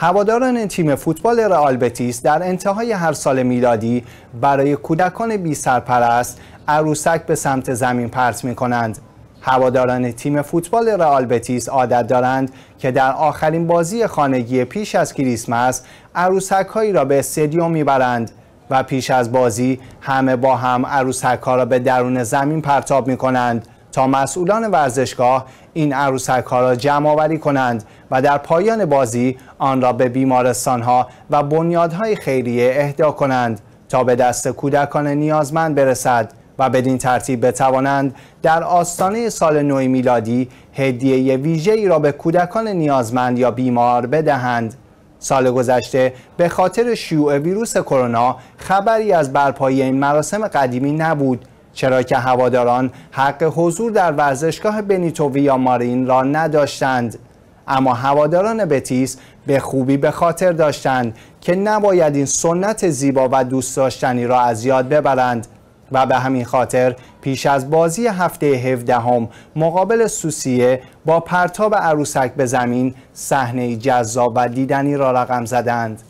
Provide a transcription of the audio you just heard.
هواداران تیم فوتبال رئال بتیس در انتهای هر سال میلادی برای کودکان بی سرپرست عروسک به سمت زمین پرت می کنند. هواداران تیم فوتبال رئال بتیس عادت دارند که در آخرین بازی خانگی پیش از کریسمس عروسک هایی را به استادیوم برند و پیش از بازی همه با هم عروسک ها را به درون زمین پرتاب می کنند. تا مسئولان ورزشگاه این عروسک ها را جمع کنند و در پایان بازی آن را به بیمارستان ها و بنیادهای خیریه اهدا کنند تا به دست کودکان نیازمند برسد و بدین ترتیب بتوانند در آستانه سال نو میلادی هدیه ویژه ای را به کودکان نیازمند یا بیمار بدهند. سال گذشته به خاطر شیوع ویروس کرونا خبری از برپایی این مراسم قدیمی نبود چرا که هواداران حق حضور در ورزشگاه بنیتو یا مارین را نداشتند اما هواداران بتیس به خوبی به خاطر داشتند که نباید این سنت زیبا و دوست داشتنی را از یاد ببرند و به همین خاطر پیش از بازی هفته 17 مقابل سوسیه با پرتاب عروسک به زمین صحنه جذاب و دیدنی را رقم زدند.